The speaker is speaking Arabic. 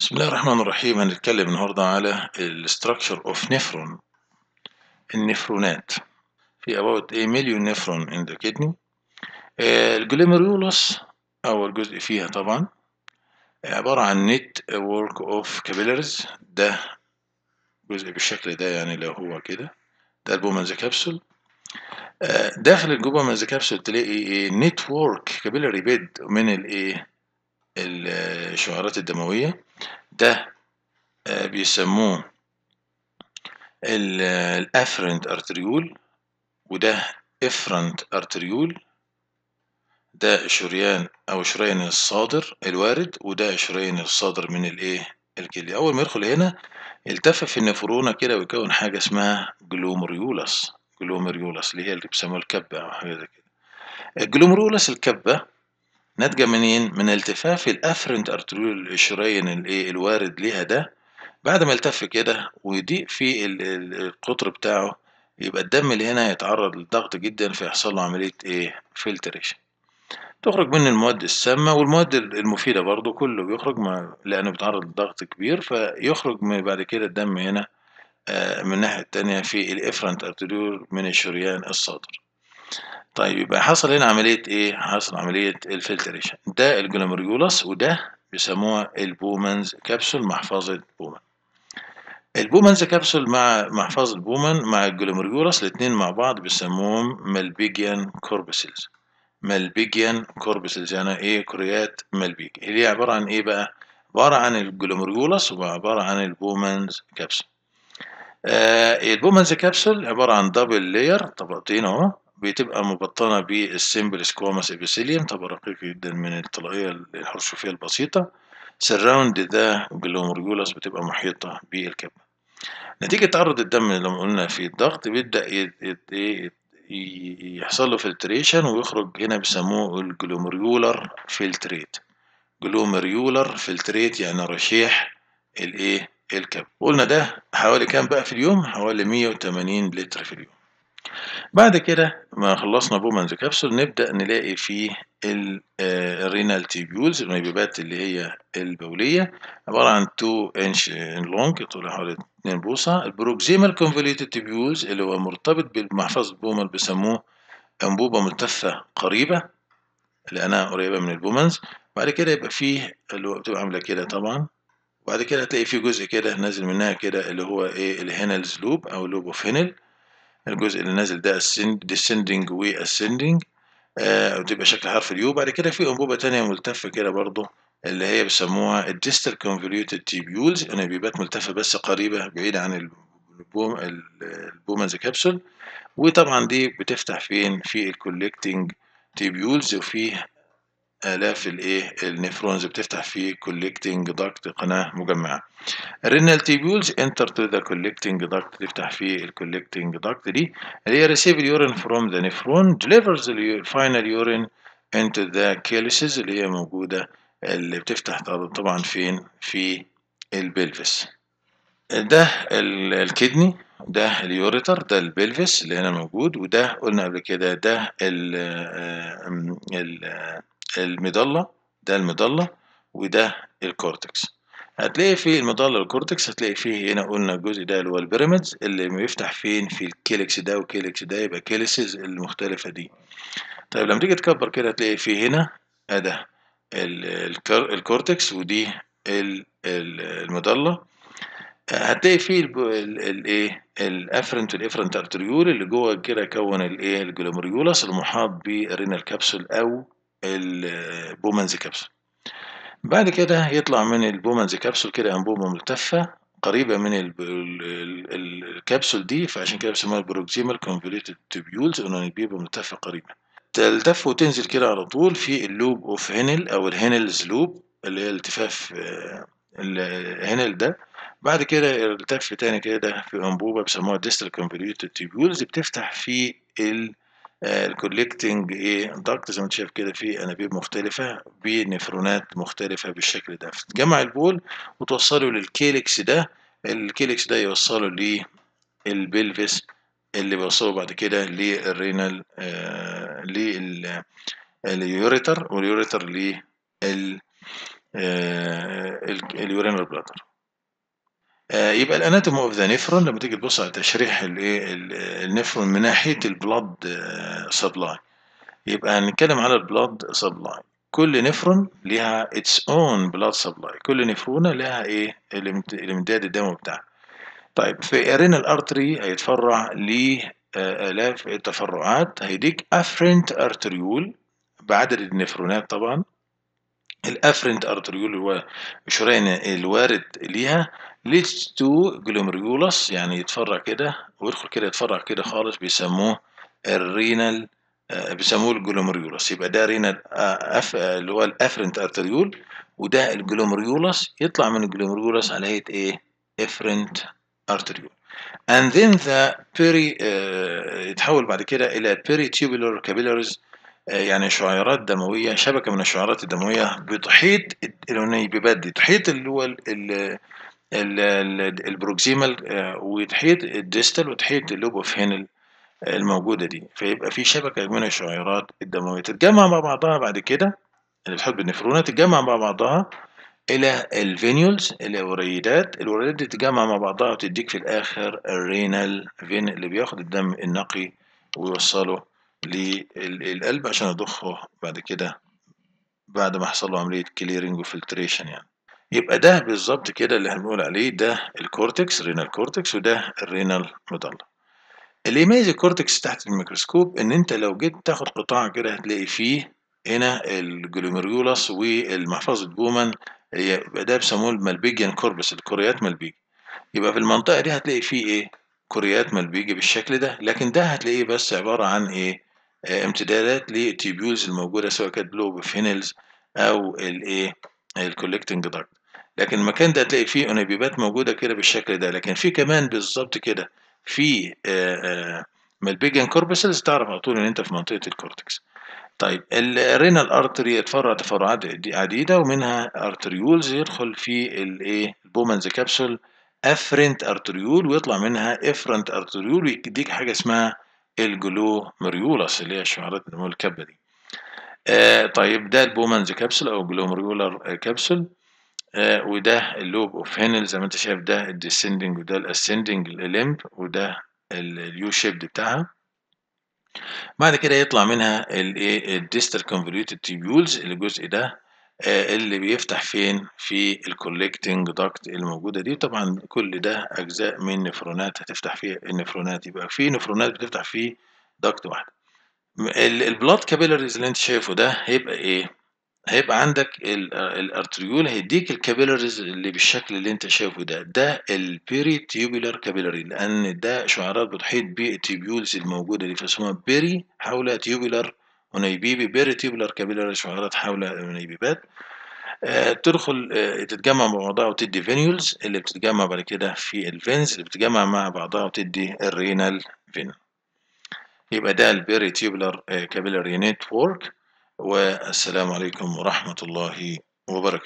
بسم الله الرحمن الرحيم هنتكلم النهاردة على الستراكشر اوف نفرون النفرونات في about a million نفرون in the kidney آه، الجليميرولوس أول جزء فيها طبعا آه، عبارة عن نت ورك اوف capillaries ده جزء بالشكل ده يعني لو هو كده ده البومنز كابسول آه، داخل الجوبومنز كابسول تلاقي نتورك كابيلاري بيد من الايه الشعيرات الدموية ده آه، بيسموه الافرنت ارتريول وده افرنت ارتريول ده شريان او شريان الصادر الوارد وده شريان الصادر من الايه الكليه اول ما يدخل هنا التفف في النفرونه كده ويكون حاجه اسمها جلومريولاس جلومريولاس اللي هي اللي بيسموها الكبه او حاجه زي كده الجلومريولاس الكبه ناتجة منين؟ من التفاف الافرنت ارتريول الشرايين الايه الوارد ليها ده بعد ما يلتف كده ويضيق في القطر بتاعه يبقى الدم اللي هنا هيتعرض للضغط جدا فيحصل له عملية ايه؟ فلتريشن. تخرج منه المواد السامة والمواد المفيدة برضه كله بيخرج مع لأنه بيتعرض لضغط كبير فيخرج من بعد كده الدم هنا آه، من الناحية التانية في الإفرنت ارتريول من الشريان الصدر. طيب يبقى حصل هنا عملية إيه؟ حصل عملية الفلتريشن ده الجلوميريولس وده بيسموها البومنز كبسول محفظة بومن البومنز كبسول مع محفظة بومن مع الجلوميريولس الاتنين مع بعض بيسموهم مالبيجيان كوربسيلز مالبيجيان كوربسيلز يعني ايه كريات مالبيج اللي هي عبارة عن ايه بقى عبارة عن الجلوميريولس وعبارة عن البومنز كبسول آه البومنز كبسول عبارة عن دبل لاير طبقتين اهو بتبقى مبطنة بالسيمبل سكوامس ابيثيليوم طب رقيق جدا من الطلقية الحرشفية البسيطة سراوند ذا جلومرجولس بتبقى محيطة بالكبة نتيجة تعرض الدم اللي قلنا في الضغط بيبدأ يحصل له فلتريشن ويخرج هنا بيسموه الجلومريولر فلتريت جلومريولر فلتريت يعني رشيح الايه الكبد قلنا ده حوالي كام بقى في اليوم حوالي 180 لتر في اليوم بعد كده ما خلصنا بومانز كابسول نبدأ نلاقي فيه الرينال آه، تيبيولز النيبيبات اللي هي البولية عبارة عن 2 انش لونج طولها حوالي 2 بوصة البروكسيمال كونفوليوتد تيبيولز اللي هو مرتبط بمحفظة بومل بيسموه أنبوبة ملتفة قريبة لأنها قريبة من البومنز بعد كده يبقى فيه اللي هو بتبقى عاملة كده طبعا وبعد كده هتلاقي فيه جزء كده نازل منها كده اللي هو ايه الهينلز لوب أو لوب اوف هينل الجزء اللي نازل ده descending واسندنج آه وتبقى شكل حرف اليو بعد كده في انبوبه ثانيه ملتفه كده برضه اللي هي بيسموها الديستر كونفوليوتد تيبيولز بيبات ملتفه بس قريبه بعيده عن البوم البومنز كابسول وطبعا دي بتفتح فين في الكوليكتنج تيبيولز وفيه آلاف الايه النيفرونز بتفتح في collecting duct قناة مجمعة الرينال تيبولز enter to the collecting duct تفتح في collecting duct دي اللي هي receive urine from the nephron delivers the final urine into the calyces اللي هي موجودة اللي بتفتح طبعا فين في البلفس ده الكدني ده اليوريتر ده البلفس اللي هنا موجود وده قلنا قبل كده ده ال آه، ال آه، المضلة ده المضلة وده الكورتكس هتلاقي في المضلة الكورتكس هتلاقي فيه هنا قلنا الجزء ده اللي هو البيراميدز اللي بيفتح فين في الكيلكس ده وكيلكس ده يبقى كيلسز المختلفة دي طيب لما تيجي تكبر كده هتلاقي فيه هنا ده الكورتكس ودي المضلة هتلاقي فيه الايه الافرنت والافرنت ارتريول اللي جوه كده كون الايه الجلوميريولاس المحاط بالرينال كابسول او البومنز كابسول بعد كده يطلع من البومنز كابسول كده أنبوبة يعني ملتفة قريبة من الكبسول دي فعشان كده بيسموها البروكسيمال كونفوليتد تبيولز ان البيبة ملتفة قريبه تلتف وتنزل كده على طول في اللوب اوف هينل أو الهينلز لوب اللي هي التفاف آه، الهينل ده بعد كده التف تاني كده في أنبوبة بيسموها ديستال كونفوليتد تبيولز بتفتح في ال آه، الكوليكتنج ايه انتركت زي ما انت شايف كده في انابيب مختلفه بنفرونات مختلفه بالشكل ده فتجمع البول وتوصله للكيلكس ده الكيلكس ده يوصله للبلفس اللي بيوصله بعد كده للرينال آه، لل اليوريتر واليوريتر لل آه، اليورينال بلادر آه، يبقى الاناتوم اوف ذا نفرون لما تيجي تبص على تشريح الايه النفرون من ناحيه البلاد آه، سبلاي يبقى هنتكلم على البلاد سبلاي كل نفرون ليها اتس اون blood supply كل نفرونة لها ايه الامتداد الدموي بتاعها طيب في ارينال ارتري هيتفرع ليه آه، الاف التفرعات هيديك افرنت ارتريول بعدد النفرونات طبعا الافرنت ارتريول وشريان الوارد ليها ليدز تو جلوميرولس يعني يتفرع كده ويدخل كده يتفرع كده خالص بيسموه الرينال آه، بيسموه الجلوميرولس يبقى ده رينال آه، أف اللي هو الافرنت ارتريول وده الجلوميرولس يطلع من الجلوميرولس على هيئه ايه؟ افرنت ارتريول and then the peri uh, يتحول بعد كده الى peritubular capillaries يعني شعيرات دموية شبكة من الشعيرات الدموية بتحيط ببدي تحيط اللي هو البروكسيمال آه، وتحيط الديستال وتحيط اللوب اوف هينل الموجودة دي فيبقى في شبكة من الشعيرات الدموية تتجمع مع بعضها بعد كده اللي بتحط بالنفرونة تتجمع مع بعضها إلى الفينيولز إلى الوريدات الوريدات دي تتجمع مع بعضها وتديك في الآخر الرينال فين اللي بياخد الدم النقي ويوصله للقلب عشان اضخه بعد كده بعد ما حصل له عمليه كليرنج وفلتريشن يعني يبقى ده بالظبط كده اللي هنقول عليه ده الكورتكس رينال كورتكس وده الرينال مدلة اللي يميز الكورتكس تحت الميكروسكوب ان انت لو جيت تاخد قطاع كده هتلاقي فيه هنا الجلوميريولاس والمحفظة بومان يبقى ده بيسموه الملبيجيان كوربس الكريات ملبيجي يبقى في المنطقة دي هتلاقي فيه ايه كريات ملبيجي بالشكل ده لكن ده هتلاقيه بس عبارة عن ايه آه، امتدادات للتيبيولز الموجوده سواء كانت بلوب فينلز او الايه الكولكتنج داكت لكن المكان ده هتلاقي فيه انابيبات موجوده كده بالشكل ده لكن في كمان بالظبط كده في آه، آه، مالبيجان كوربسلز تعرف على طول ان انت في منطقه الكورتكس طيب الرينال ارتري يتفرع تفرعات عديده ومنها ارتريولز يدخل في الايه البومنز كابسول افرنت ارتريول ويطلع منها افرنت ارتريول ويديك حاجه اسمها الجلو مريولس اللي هي شعرات النمو الكبة دي آه طيب ده البومانز كابسول او جلو مريولر آه، كابسول آه وده اللوب اوف هينل زي ما انت شايف ده الديسندنج وده الاسندنج الليمب وده اليو شيبد بتاعها بعد كده يطلع منها الايه الديستال كونفوليوتد تيبيولز الجزء ده آه، اللي بيفتح فين في الكوليكتنج داكت الموجودة دي طبعا كل ده أجزاء من نفرونات هتفتح فيها النفرونات يبقى في نفرونات بتفتح في داكت واحدة البلاد كابيلاريز اللي انت شايفه ده هيبقى ايه هيبقى عندك آه، الارتريول هيديك الكابيلاريز اللي بالشكل اللي انت شايفه ده ده البيري تيوبولار كابيلاري لان ده شعرات بتحيط بالتيبيولز الموجوده دي فاسمها بيري حول تيوبولار أنيبيبي بيريتيبولار كابيلاري شعيرات حول الأنيبيبات تدخل آه، تتجمع مع بعضها وتدي فينيولز اللي بتتجمع بعد كده في الفينز اللي بتتجمع مع بعضها وتدي الرينال فين يبقى ده البيريتيبولار آه كابيلاري نتورك والسلام عليكم ورحمة الله وبركاته